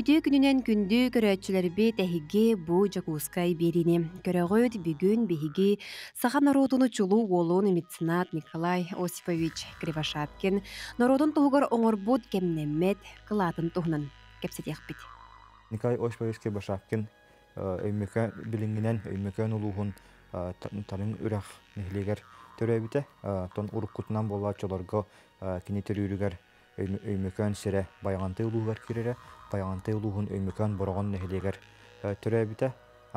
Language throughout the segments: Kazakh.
Үтү күнүнен күндү көрөтчүлөрбү тәһиги бу жакускай берини. Көрөгөт бүгүн биһиги саха народуну чулуу голуун меценат Николай Осипович Кривошапкин народун тугур оңорбут кемнеммет кылатын туһунан кепсетехпит. Николай Осипович Кривошапкин э, өймөкө билингинен өймөкөн улугун э, тарын үрэх михлигер төрөбүтэ тон уруккутунан болла чолорго э, кини төрүүрүгер өймөкөн сире байганты улуугар кирерэ тайаңантай улуһун өймөкөн бороҕон нэһилигэр э, төрөөбүтэ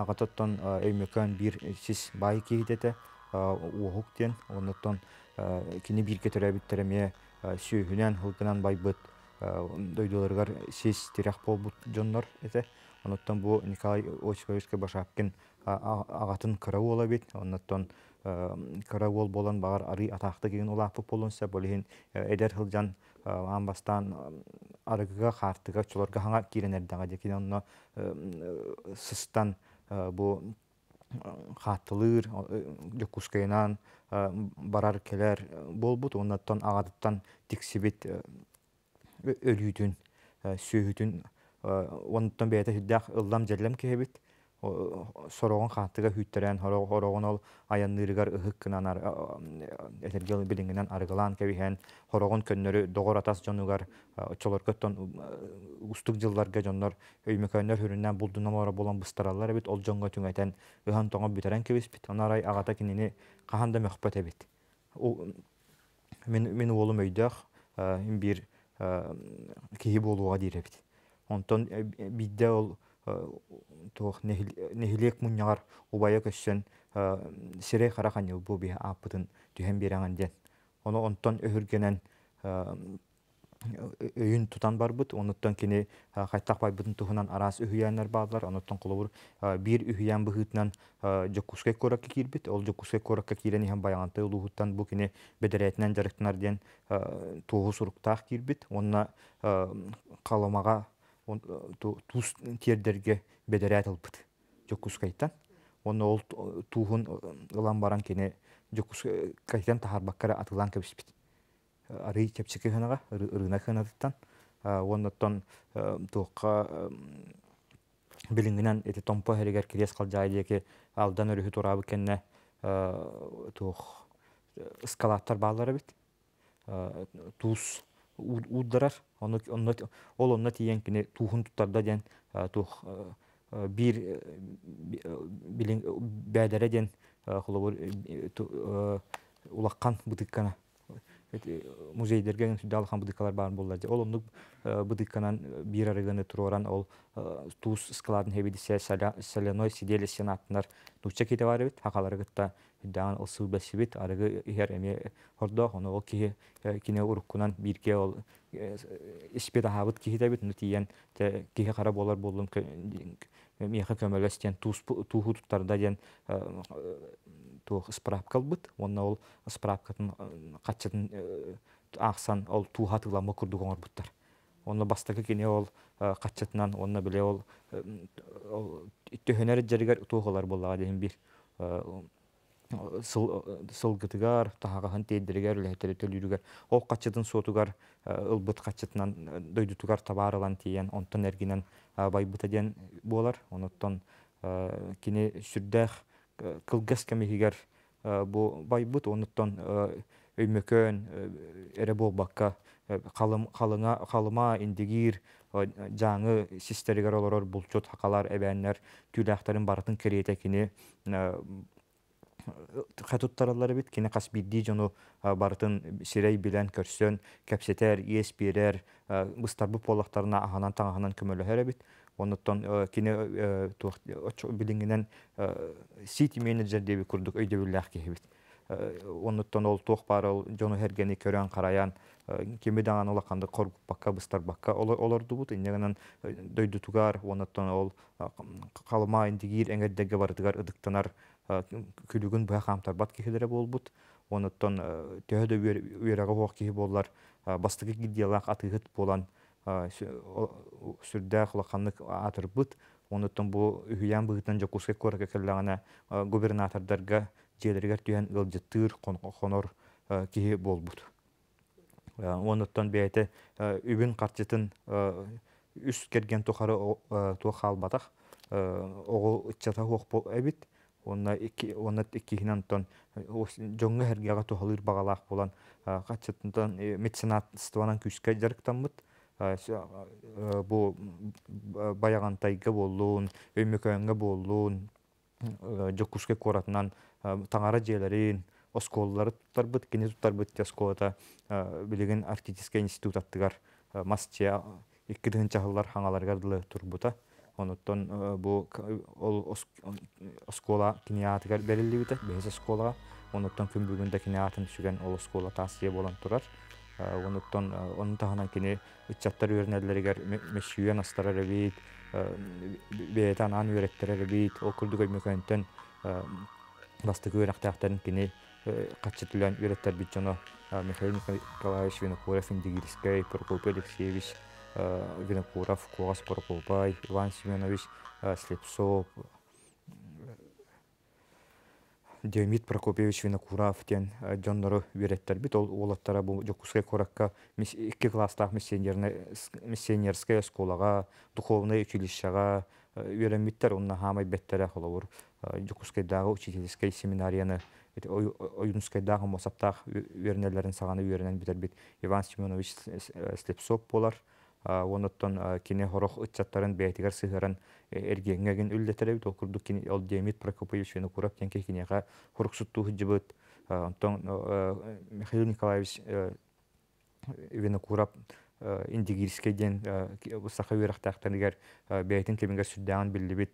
аҕатоттон э, өймөкөн биир сис баай киһитэтэ э, уохук диэн оннуттон кини биирке төрөөбүттэрэмиэ сүүһүнэн хылгынан байбыт дойдуларгар сис тирэх болбут дьоннор эте Оныттан бу николай осиповичке башапкин ағатын кырау ола бит оннуттан кырау ол болан бағар ары атақты кеген улааппык болунса болиһин эдер хылжан амбастан арыгыга хартыга чолорга хаңа киренердаға онно э, сыстан э, бу хатылыр э, барар келер болбут оннаттан агадыттан тиксибит оннуттан жерлем сороғын хаттыга хүттәрән хорогон ол аяннырыгар ыһык кынанар этергел билиңинен аргылан кебиһен хорогон көннөрү догор атас жонугар очолор көттөн устук жылдарга жоннор өймөкөннөр хүрүннән булдунамара болон быстараллар бит ол жонго түңәтен ыхан тоңо битерен кебис бит анарай агата кинини каханда мөхбөт эбит мен олум өйдөх бир киһи болууга дейребит онтон э, бидде ол туох нехилек муньяр убая көссөн э, сирей харахан юлбу би апытын түһэн береңен ден. Оны онтон өһүргенен э, үйін тутан барбыт, онуттан кини э, хайтақ байбытын туһунан араас үһүйәннер баалар, онуттан кулубур бир үһүйән быһытынан жокуске коракка кирбит, ол жокуске коракка кирен иһен баянты улуһуттан бу кини бедеретинен жарыктынар диен туһу суруктаах кирбит, онна қаламаға Э, тердерге тиердерге бедерәт албыт жоккускайттан онно ол ылан э, э, баран кене жоккускайтан атылан кебиспит арый чепчики хынага ырына хынатыттан онноттон туукка билингинен эти томпо херигер кирес алдан өрүхү кенне баалары бит уддарар ол онна тиен кине туһун туттарда ден тух бир э, э, билин бәдәре ден холобор э, улаккан бытыккана музейдерге сүддалхан быдыкалар барын боллар ол оннук быдыканан бир арыгыны туроран ол туус складын хебидисе соляной сидели сенатынар нуча кете барыбит хакаларыгытта даган ылсыл бесибит арыгы ихер эме хордо ону ол кихи кине уруккунан бірге ол испед ахабыт кихи дебит ну тиен кихи кара меха көмөлөс тен туттарда туох справка албыт онна ол справкатын катчатын ақсан ол туха тыгламы курдугоңор буттар онна бастакы кине ол катчатынан онна биле ол төһөнер жергер туухалар боллага деген бир э, сылгытыгар хан тейдиригер лехтери төлүрүгер ол качытын сотугар ылбыт качытынан дойдутугар табарылан тиен онтон эргинен байбыта диен буолар онуттон кини сүрдэх кылгас кемигер э, бу байбут онуттан өймөкөн э, эре болбакка қалыңа э, қалыма индигир жаңы систеригер олорор булчут хакалар эбәннер түүлэхтарын баратын керетекини хатуттаралары бит кине кас бидди жону барытын сирей билен көрсөн кепсетер ес берер быстарбу полактарына аханан таңаханан көмөлөһөр бит онуттан э, кине э, билиңинен э, сити менеджер деп курдук өйдөбүллээх киһибит онуттан ол туох пара ол жону хергени көрөн караян кими быстар улаканды коргуппакка быстарбакка олордубут иннегенен дойдутугар онуттан ол калыма индигир эңердеге бардыгар ыдыктанар күлүгүн быа камтарбат кихилере болбут онуттан төһө да үөрага хоох киһи боллар бастыгы гидиялаах атыыхыт болан сүрдә хылаханлык атырбыт онутон бу үйян быгытан жокуске көрі келлагана губернатордарға жээлергер түйен ылжытыр конор кии болбут онуттан бәйті үбүн карчытын үс керген тухары тухалбатах огол иччата оқ эбит онна ики онна икиһинан тон жоңга хергяга тухалыр багалаах болан качытынтан э, меценатстванан жарықтан жарыктанмыт Э, э, бу э, баягантайга боллуун өймөкөңө боллуун жоккушке коратынан таңара жээлерин осколлары туттарбыт кине туттарбыт осколата билигин арктический институт аттыгар масче иккидин чахыллар хаңаларга дылы турбута онуттон бу ол оскола кинеатыгар берилибите бес осколага онуттон күн кинеатын сүген ол оскола таасия болон турар Э, онуттон э, онтаханан э, кини ыччаттар үөрнеллеригер мешүйен астарар эбит беетан ан үөреттер эбит ол курдугой мөкөнтөн бастык үөрактаактарын кини катчытылан үөреттер бит жоно михаил николаевич винокуров индигирский прокопий алексеевич винокуров когас прокопай иван семенович слепцов Демид Прокопьевич Винокуров тен дённору вереттер бит ол олаттара бу жокускай коракка икки класстах миссионерская школага духовное училищага веремиттер онна хамай беттере холовур жокускай дагы учительский семинарияны оюнускай дагы мосаптах вернелерин саганы веренен битер бит Иван Семенович Слепсов болар оноттон кине хорох ытчаттарын бейтигер сыгырын эргеңген үлдетерев токурдук кин ол Демид Прокопович вен курап тенке кинега хуруксутту хыжыбыт э, онтон э, э, Михаил Николаевич вен курап индигирске ден сахавирахтактанигер бейтин кемиге сүддән биллибит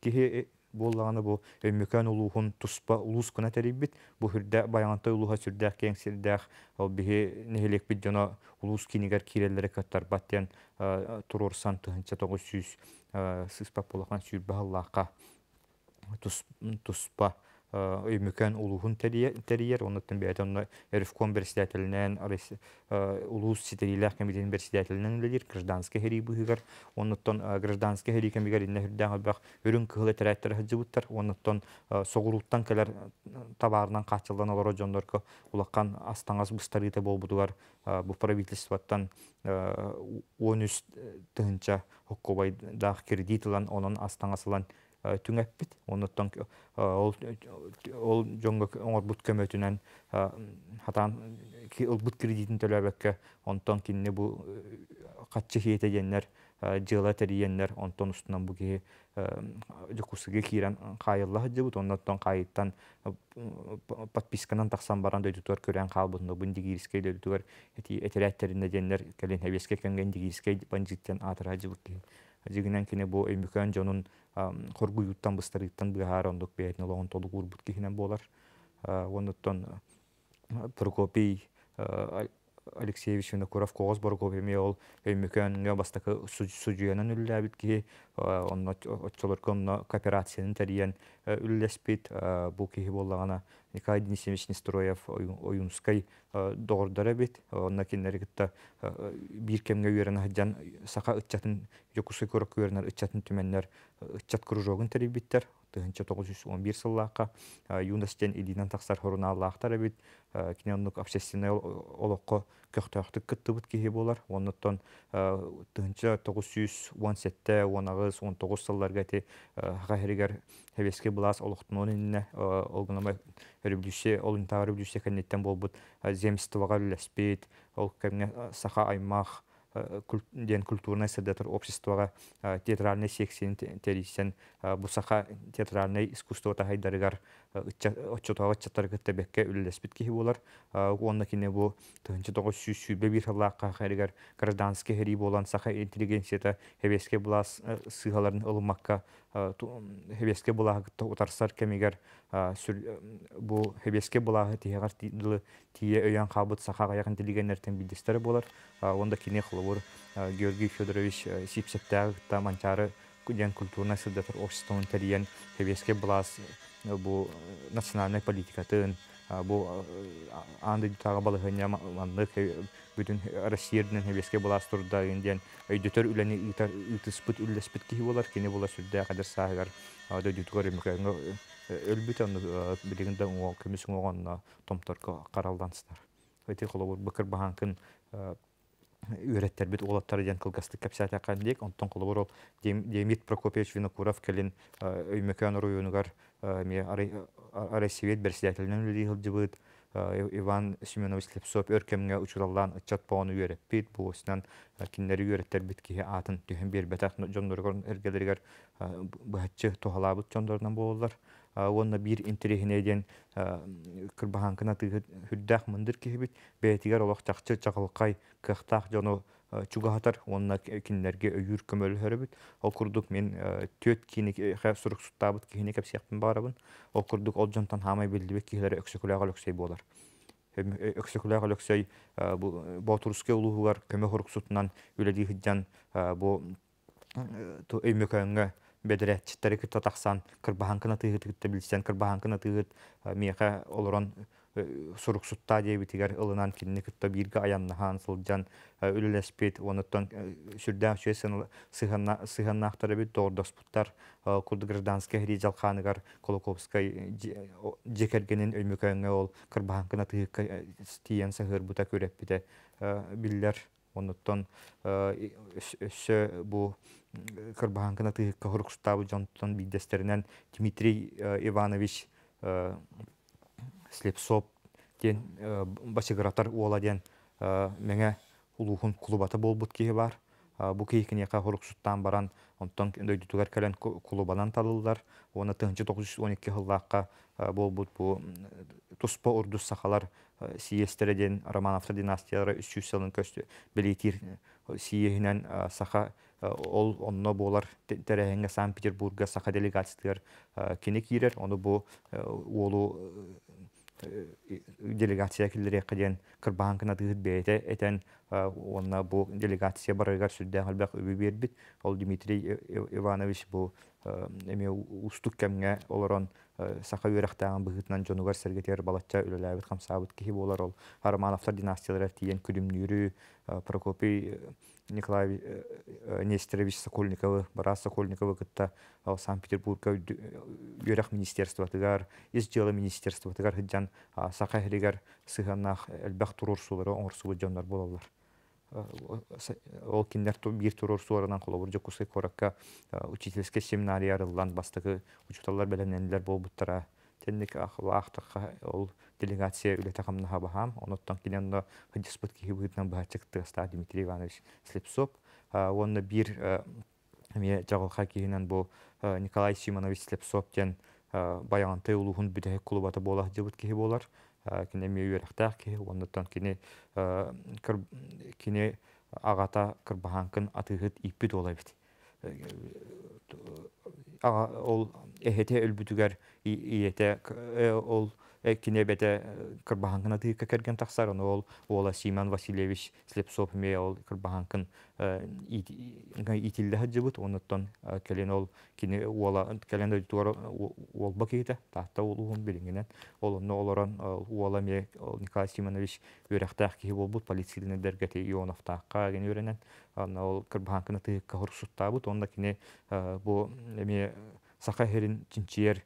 кихи боллағаны бұл өммекән улуһун туспа улус кына терибит бу хүрдә баянта улуха сүрдәк кең сирдәк ол бихи нехелек бит жана улус кинигер киреллере каттар баттен турор сан тыгынча тогыз сүз сыспак болакан сүр бааллака туспа Э, өймүкән улуһун тәрийер, оннаттан бәйәт онна РФКОМ берсидәтеленән, э, э, улус ситериләк комитетин берсидәтеленән лидер, гражданский хәри буһигар, оннаттан гражданский хәри комигар инне хүрдән бак үрүн кыһылы тәрәттер хәҗибуттар, оннаттан согуруттан кәләр табарынан качылдан алар жондар ко улаккан астаңас бустарыты болбудугар бу правительствоттан 13 тыгынча хоккобайдах кредитлан онон астаңасылан Э, түңәппит. Оннан э, ол ол жоңго бут көмөтүнөн э, хатан олбут кредитин төлөбөккө онтон кинни бу катчы хиете дендер жыла дегендер онтон устунан бу кии жукусуге кирен кайылла жыбут оннотон кайыттан подписканан таксан баран дөйтүтөр көрөн калбынды бун дигириске дөйтүтөр эти этереттеринде дендер келин хебеске көнген дигириске банжиттен атыра жыбут жигинен кине бу өймүкөн жонун хоргуюттан быстарыттан ондық ондук бээтин олоон толук урбут кихинен болар э, э, прокопий э, алексеевич Куров Когос Боргов еме ол өймөкөнге бастакы судьянын үлләбит ки э, онно отчолорконно кооперациянын тәриян э, үлләспит э, бу кихи боллагана Николай Денисович Нестроев Оюнской доғырдары бит онна кеннери кытта бир кемге үйерен хаджан сақа ытчатын жокусу көрөк үйеренер ытчатын түменнер ытчат кружогун тәрибиттер биттер 911 сыллааққа юнастен Илинан тақсар хоруна аллаақтары бит кинянук общественный олоққо көхтөөхтүк кыттыбыт киһи болар оннуттон тыһынча 917-те, он сетте он агыз он тогуз сылларга ти хахиригер хевеске булас олохтунун инне э, олгунама өрүбдүсе олунтага өрүбдүсе кеннеттен болбут земствага үлеспит ол кемне э, э, саха аймах ден культурный средотор обществога театральный сексин терисен бусаха театральный искусство тахайдарыгар отчетуға отчеттар кытта бекке үлдес кихи болар. Онна кине бу тыгынчы тогы сүй сүйбе бир халакка хәригәр гражданский хәри болан саха интеллигенцията хебеске булас э, сыгаларын ылмакка хебеске булагы утарсар кемигәр э, бу хебеске булагы тигәр тидле тие өян хабыт саха якын интеллигенттен билдистер болар. Онда кине хловор Георгий Федорович э, Сипсептәг манчары Кудян культурна сыдатыр обществоның тәриян хәбеске булас bu национальный политикатын бу анды тагы балыгыня манлык бүтүн Россиядын хевеске булас инден өйдөтөр үлени итар итиспут ки болар кини була сүрдә кадәр сагар дөдүткөр мөкәнгә э, э, өлбүт аны э, билегендә уң кемис уңган томторка каралданстар. Әйтә холобур бикер баһанкын үйрәттер демит винокуров келин Э, Россовет председателінен үлі ғылжыбыт, э, Иван Семенович Лепсов өркемге ұчыраллан ұтчат поғаны үйеріппейт, бұл осынан э, кинлері үйеріттер біткеге атын түйін бербетақ жондырғын әргелергер бұхатчы тұхалабыт жондырынан болылар. Онна бір интерегінеден кірбаханкына түйірдәқ мұндыр кейбіт, бәйтігер олақтақчы чағылқай кықтақ жону Э, чугаһатар онна кинилерге өйүр көмөл хөрөбүт ол мен э, төт кини э, сурук суттабыт кини кеп сияктын барабын ол курдук ол жонтан хамай билдибек кихилер өксөкүлөгө лөксөй болар өксөкүлөгө лөксөй бо туруске улуугар көмө хорук сутунан үледи хиджан бу өймөкөңө бедерәтчиттері кытта тақсан кырбахан кына тыгыт кытта билсен кырбахан кына тыгыт миэхэ олорон суруксутта дебитигер ылынан кинни кытта бирге аяннахан сылжан э, үлелеспит онуттан э, сүрдәм сүе сыханнақтары бит доордоспуттар э, курд гражданский хри жалханыгар колоковской жекергенин өймөкөңө ол кырбаханкына тыыкка тиен сыгыр бута көреппите биллер онуттан өссө бу кырбаханкына тыыкка хорукстабы жонтон биддестеринен Дмитрий Иванович слепсоп ден э, басигратар уола ден э, меңе улуһун кулубата болбут киһи бар э, бу киһикинеха хоруксуттан баран онтон дөйдүтүгер келен клубанан талыллар оны тыгынчы тогуз жүз он эки хыллаакка болбут бу туспа урдус сахалар сиестере ден романовтар династиялары үч жүз көстү саха ол онно болар терехенге санкт петербурга саха делегациялар кине кирер оны бу уолу делегация киллерекке ден кырбахан кына бейте этен онна бу делегация барыгар сүддә халбак бербит ол Дмитрий э-, э-, Иванович бу эме устук кемге олорон саха үйрәхтәгән быһытынан жонугар Сәргетер балача үлеләбит хамсабыт киһи болар ол Армановтар династиялары тиен күлүмнүрү э, Прокопий э, Николай э, Нестерович Сокольниковы, Бара Сокольниковы кытта Санкт-Петербургка үйрәх министерство тыгар, из дела министерство тыгар хыджан саха хилигар сыганнах элбәх турурсулары болалар ол киндер бир турор суарынан колобур жокусай коракка учительский семинария арылган бастыгы учуталлар белемнендилер болбуттара тенник ахлахтаха ол делегация үлетахамнаха бахам оноттан киненда хадиспут кихибытнан бахачык тыста Дмитрий Иванович Слепсов онна бир ме жагылха кихинен бу Николай Симонович Слепсов тен баянты улугун бүтэ клубата болах деп кихи болар Э, кине миуерахтаах киһи оннотон кине э, кине агата кырбаханкын атыгыт э, ол эхете иете ол Э, кинебете э, кырбаханкына тыыкка керген тахсар ону ол ола симан Васильевич Слепцов ме э, ол кырбаханкын итилдеха жыбыт онуттон келен ол кини уола келен аудитор олба кейте тахта улуун билингинен ол онно олорон уола ме Николай Симонович өрөхтаах кихи болбут полицейлине дергете Ионовтаакка ген өренен анна ол кырбаханкына тыыкка хорусуттаабыт онда кини бу эме сака херин чинчиер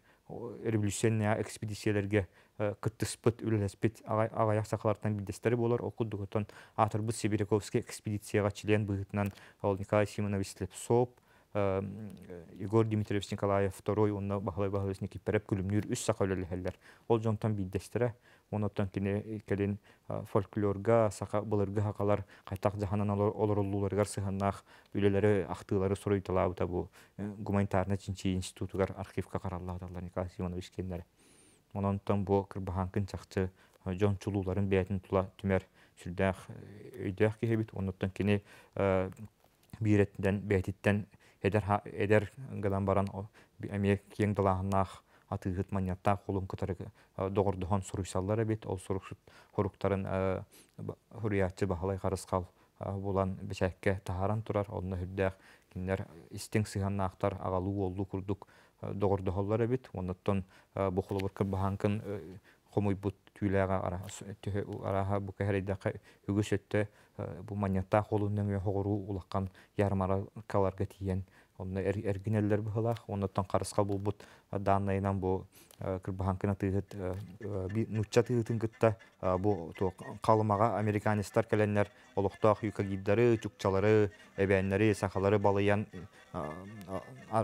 революционный экспедицияларга Э, кыттыспыт үлелеспит агаяк сакалартан билдестери болор окулдугутан атырбыз сибиряковский экспедицияга член быгытынан ол николай симонович слепцов э, э, Егор Дмитриевич Николаев второй онна бахлай бахлай снеки переп күлүмнүр Ол жонтан билдестере, онотон кине келин фольклорга, сака былырга хакалар кайтак жаханан олоруллуларга сыханнах үлелери ахтылары сорой бу гуманитарный чинчи институтугар архивка каралладылар Николай Симонович кендер ононтон бу кырбаханкын чахчы э, жончулууларын чулууларын бээтин тула түмер сүрдээх өйдөөх э, киһибит оннуттан кини э, бииреттен бээтиттен эдер эдер гынан баран эме киң далаахнаах атыгыт маньятта холум кытары догордухон суруйсаллар бит ол суруксут хоруктарын хуриятчы бахалай карыскал булан бечәккә таһаран турар онны хүрдәк киннер истең сыганнаактар агалуу оллу курдук доғырды холлар бит оннаттан э, бухулубур кырбаханкын э, хомуйбут түйләгә ара араха бу кәһәрәйдә үгесетте э, бу манятта ұғыру хогыру ярмара қаларға тиен онны эргинеллер қарысқа оннотон карыска э, данайынан даннайынан бу э, кырбаханкына тыыт э, нутча тыытын күтті бұл калымага американистар келеннер олохтоох юкагиддары чукчалары эбиэннери сахалары балыян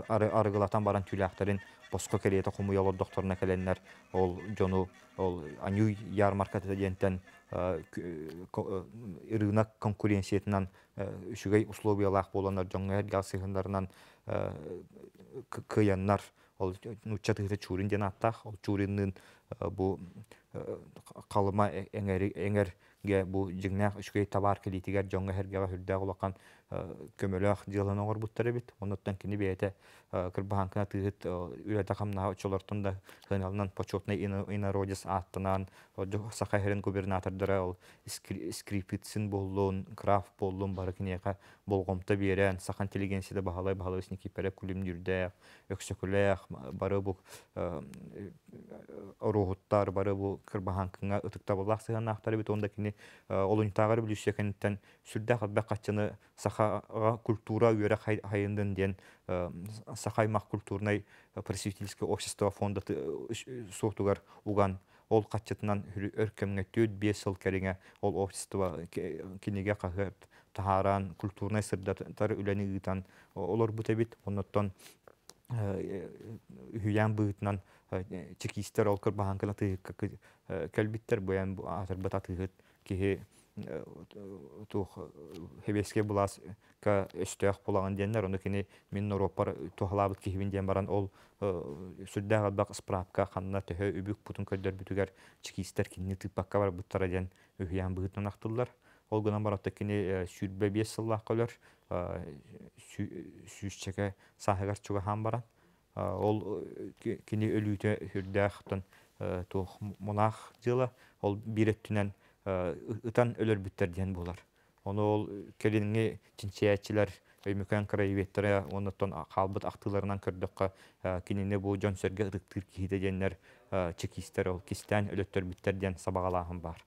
арыгылатан баран түлээхтерин боско кериэте хумуялор докторуна келеннер ол жону ол анюй ярмарка диентен Э, э, э, рынок конкуренциятынан үшігей условиялақ боланар жоңғар ялсығындарынан кыяннар ол нуча чурин ол чуриннын бу калыма эңер ге бу жигнах үшкөй табар келитигер жоңга хергега хүрдэ улакан э, көмөлөх жылын оңор буттары бит онуттан кини бете э, кырбаханкына тыгыт э, үлөтө камна учолортун да хыналнан почетный инородис аттынан сахахерин губернатордора ол скрипитсин боллун краф боллун бары кинега болгомто берен сахан интеллигенцияда баалай баалай сни кипере күлүм жүрдэ өксөкүлэх бары бу рухуттар бары бу кырбаханкыңа ытыкта булак сыган бит онда кини кини тагыр революция кенеттен сүрдэ катчаны сахага культура үйөрө хайындын диен э, сахаймак культурнай э, просветительский общество фонда э, суутугар уган ол катчытынан өркемге төт бес жыл кереңе ол общество кинеге қағып тахаран культурный сырдатар үләні ыытан олар бутебит оннотон үян быытынан чекистер ол кыр бахан кылатыы бұян атырбыт киһи э, тух хебеске булас ка өстөх булаган диендер оны кини мин Европар э, тухалабыт кихибин диен баран ол э, сүддәгә бак справка ханна төһө үбүк путун көддөр бүтүгәр чикистер кинни тыппакка бар буттара диен үһиян быгытнан актыллар ол гына баратта кини сүрбе бес сылла көлөр сүсчеке сахагар чуга хан баран ол кини өлүтө хүрдәхтен тух монах дила ол биреттүнен ұтан э, өлөр бүттерден болар. Оны ол келинге чинчиячилер өймөкөн оны тұн қалбыт ақтыларынан көрдіққа, э, кинине бұл жон сөргө ырыктыр кейді деннер э, чекистер ол кистен өлөттөр бүттерден сабағалағын бар.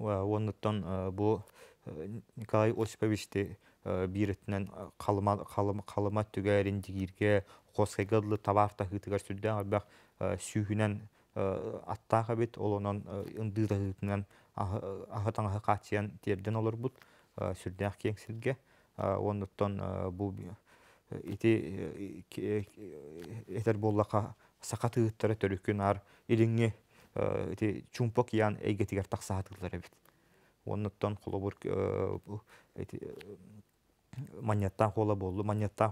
тұн бу Николай Осиповичти биретнен қалыма қалыма түгәрин дигирге қосқайгылы табарта хытыгар сүддән арбақ сүйгінен Э, аттаха бит олонон э, ындыырыытынан ахытаңаһы э, каатсиян тиэрден олорбут сүрдээх кеңсилге оннуттон бул ити этер боллака сакат ыыттара төрүккүн ар илиңи ити чумпок яан эйгетигер таксаатылар бит оннуттон холобур маньяттан болды болду маньяттан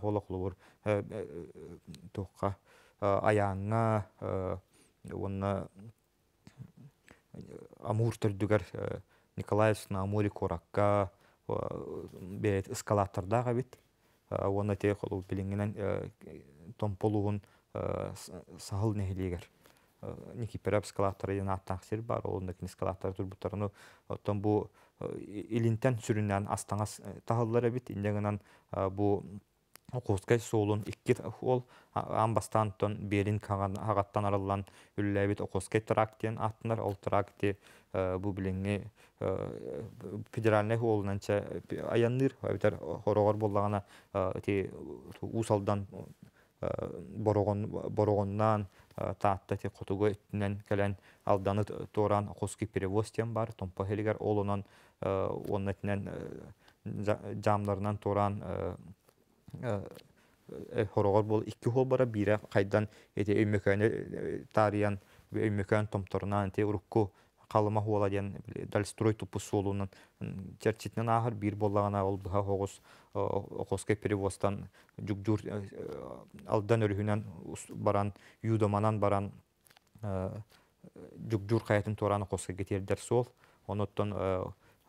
онна э, амур түрдүгер э, Николаевсна амури куракка э, бет эскалатордага бит оны те холу билингинен томполугун сахыл нехилигер ники переп эскалатор яна бар ол кин эскалатор турбутарыны оттон бу илинтен сүрүнөн астаңас тахыллар бит индегенен бу Оқуыскай соолун иккит ол амбастан берін қағаттан аралылан үлләбет үлләбит трактен аттынар ол тракте э, бу біліңі э, федеральный олунанча аяндыр әйтер хорогор боллагана ұсалдан э, усалдан таатты борогоннан таатта ти котуго үттүнөн алданы торан оқуский перевостен бар томпа хелигер оның оннатнен жамларынан торан Э, э, обл ики бара би кайдан эти э, томторунан тариянмөкн томторат рукку калымадал строй туусл чритнен аыр бир болаана л оос ооске перевозтан жук жур алдан өүүнөн баран юдоманан баран жук жур каятын туран окоска кетедер со онотон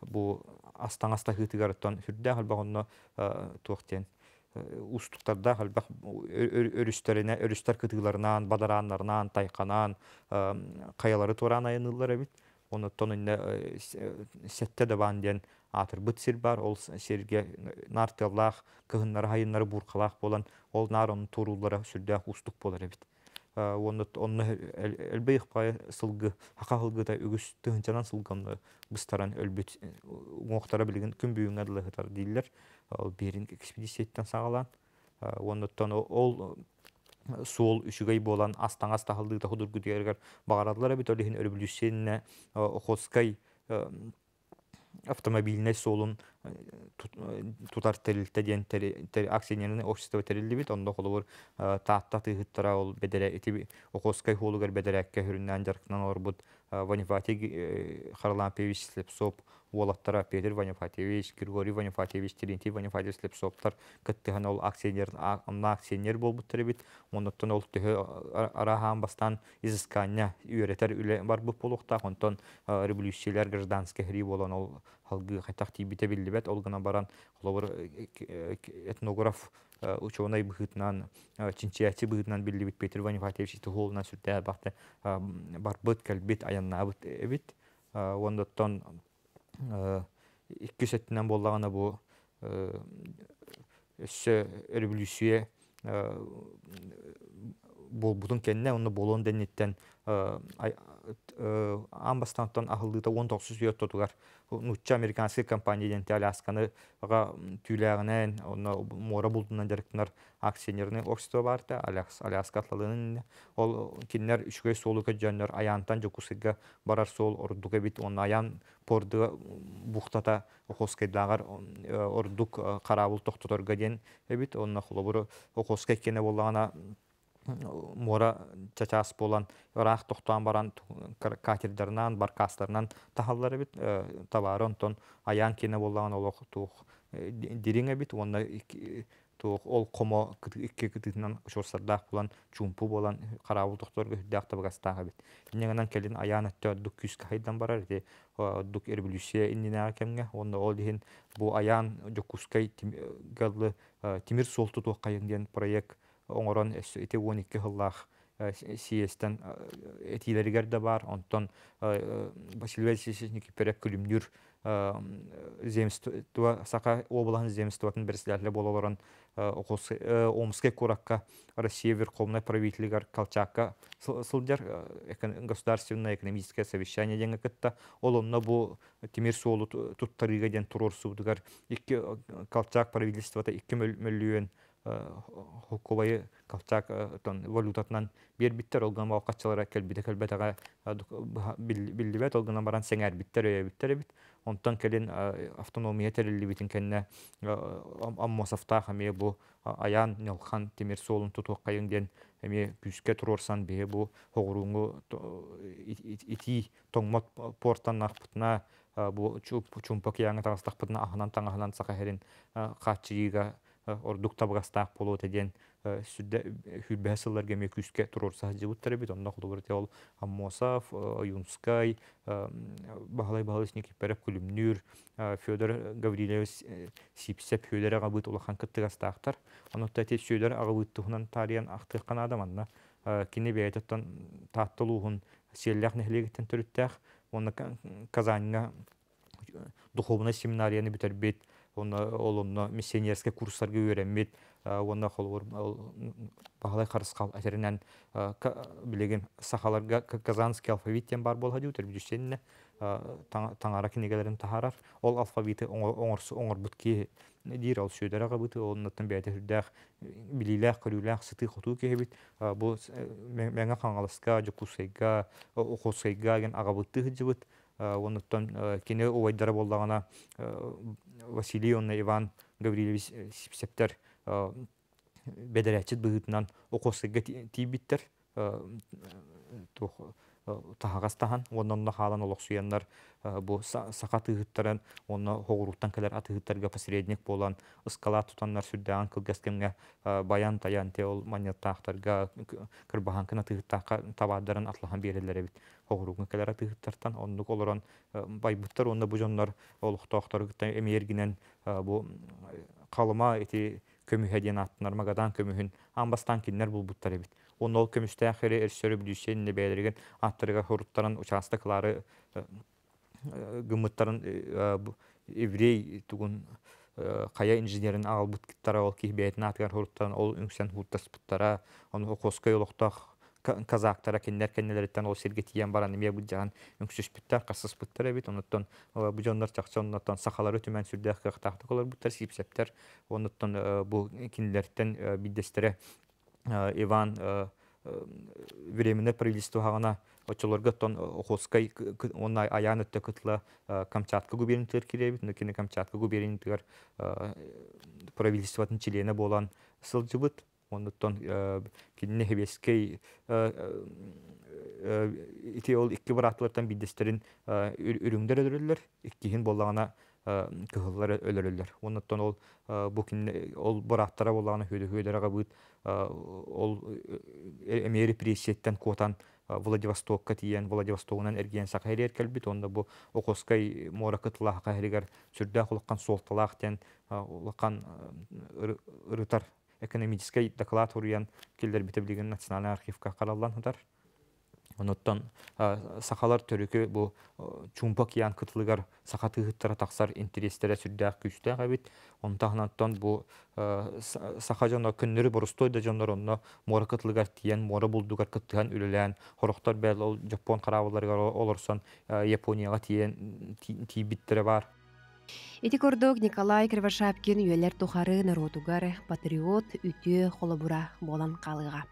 бу тиен устуктарда халбах өрүстөрүнө өрүстөр кытыыларынан бадарааннарынан тайканан каялары туран айынылар эбит ә онотон инне э, сетте э, да баан диен атыр быт сир бар ол серге нартыллах кыһыннары хайыннары буркалах болан ол нар онун туруллара сүрдээх устук болар эбит ә Э, онны әлбейх э, пай сылгы хака хылгы та үгүс тыгынчанан сылгамны быстаран өлбүт э, уоктара билген күн бүгүн адылы хытар дийлер ол берин экспедицияттан сагалан оннуттан ол суол үшүгэй болан аста тахылды та худургу дегергер багарадылар бит олихин өрбүлүсенне охоскай автомобильный солун тутар терилте диэн акционерный общество бит ондо холобур э, таатта тыһыттара ол бедере эти окоскай холугар бедерекке хүрүннән жаркынан орбут э, Ванифати э, Харлампевич Слепсоп уолаттара Петр Ванифатевич, Григорий Ванифатевич, Терентий Ванифатевич леп соптар кыттыган ол акционер амна акционер болбуттыр бит. Онуттан ол түхі арахан бастан изысканья үйретер үлі бар бу болуқта, онтон революциялер гражданский хри болан ол халгы кайтак тибите билдибет ол гана баран холобор э, э, э, этнограф ученый быхытнан чинчияти быхытнан билдибит Петр Ванифатевич тухолна сүртэ бакты барбыт кэлбит аяннабыт эбит ондоттон Э, икки сеттинен боллагана бу өссө э, революция бұл бұтын кенне оны болуын дәнеттен э, амбастанттан э, ахылдыта 19 үйөт тотугар нутча американский компания денти алясканы оны мора булдунан жарыктынар акционерный общество барды аляска атлалының. ол э, кеннер үчкөй солығы жәнер, аянтан жүкісігі барар сол ордуга бит он аян порды бухтата охоскайдагар ордук карабул токтоторга ден бит құлы бұры охоскай кене болағана мора чачаас болан ырах тохтан баран катердернан баркастарынан тахаллары бит э, товары онтон аян кене боллаган олох туух э, дириңе бит онна э, туух ол комо икки кытынан шорсардах булан чумпу болан карабул тохтор гөһдәк табагастага бит иннегенен келин аян өттө дук күз кайдан барар ди дук революция иннене кемге онда ол дигин бу аян жокускай галлы тимир солту кайын деген проект оңорон эти уон икки хыллаах э, сиестен э, этилеригер да бар онтон э, Василий Сисник перек күлімдүр земство сака облаһын земствотын берслерле бололорон омске куракка Россия верховной правительгар Колчакка сылдер государственное экономическое совещание деген кытта олонно бу тимир суолу туттарыга ден турор субдугар Колчак правительствота 2 миллион хуккубайы кавчак тон валютатынан бербиттер олган вакытчылара келбите келбетага билдибет олган баран сеңер биттер биттер бит онтон келин автономия терилибитин кенне аммосафта хаме бу аян нелхан темир солун тутук ден эми күчкө турорсан бе бу огуруңу ити тоңмот порттан арпытына бу чумпак яңы тагыстакпытына ахынан таңахынан сакахерин катчыйга ордук табгастаах болот эден сүрдө хүрбэһэ сыллар кеме күскө турурса жылыттары бит онно кулубур те ол аммосав э, э, э, юнскай баалай баалысник переп күлүмнүр федор гаврилевич сипсе федор агабыт улахан кыттыгастаахтар онотта те федор агабыттыхунан тарыян ахтыккан адам анна кини бейтеттен тааттылуухун сиэллях нехилегиттен төрүттээх уонна казаньга духовный семинарияны бүтербит оны олымно миссионерский курсларга үйренмит э, оны холор э, бахалай харыскал әтерінен э, билеген сахаларга казанский алфавит тем бар болха диутер бүдүшенне таңара кинегелерин тахарар ол алфавиты оңорсу оңор бутки дир ал сүйдәрә габыты оннатын бәйте хүрдәх билиләх көлүләх сыты хоту кебит бу мәңә хаңалыска жукусайга охосайга ген агабыты хыҗыбыт оннан кене уайдара боллагана Василий Иван Гаврилович э, септер э, бедерячит быгытынан оқосыгга тибиттер э, тахагас тахан олық хаалан олоксуяннар бу сака тыгыттарын онно хоғуруттан аты атыгыттарга посредник болан ыскала тутаннар сүрдәган кылгаскемге баян таян те ол манеттаахтарга кырбахан кына тыгыттаакка табаадарын атлаған биэреллер хоғуругун келара тыһыттартан оннук олорон э, байбыттар онна бужоннор олухтоохторгуттан эмиергинен э, бу қалыма эти көмүһө диэн аттынар магадан көмүһүн амбастан киннер булбуттар эбит онно ол көмүстää хөрө эрсөрү бүдүүсенне бәйлерген аттырга хуруттаран участок кылары э, гымыттарын еврей тугун қая инженерін албыт киттара ол кихбейтін атыгар хуруттан ол үңсен хуттаспыттара оны коскай олохтах казактара кеннер кеннелерден ол серге иен баран эме бу жаган үңсүс бүттер касыс бүттер эбит онуттан бужоннор жаксы онуттан сахалары түмөн сүрдөх кыктактык қолар бүттер сипсептер онуттан бул кинилерден биддестере иван временное правительство хагана очолорга тон охоскай аян аяны төкөтлө камчатка губернатор киребит но камчатка губернатор правительствотун члене болан сылжыбыт оннуттон кинне хебескей ити ол икки баратылардан биддестерин үрүңдер өлөрүллөр иккихин боллагана кыһыллар ол бу кинне ол бараттара боллагана хөдөхөдөрага быт ол эме репрессияттан куотан Владивостокка тиен, владивостогунан эрген сақайыр келбит онда бу оқоскай мора кытылаға ұлыққан тен экономический доклад уруян келдер битеблиген национальный архивка қараллан хутар. Онуттан сахалар төрүкү бу чумпак ян кытылыгар сахаты хыттара таксар интерестере сүрдәк күчтәк әбит. Онтахнаттан бу саха жана күннөрү борустой да жандар онно мора кытылыгар тиен, мора булдугар кыттыган үлелән, хорохтар бәл ол жапон караваларга олорсан Японияга тиен бар. Эти кордог Николай Кривошапкин үйелер тухары народугар патриот үтө холобура болан қалыға.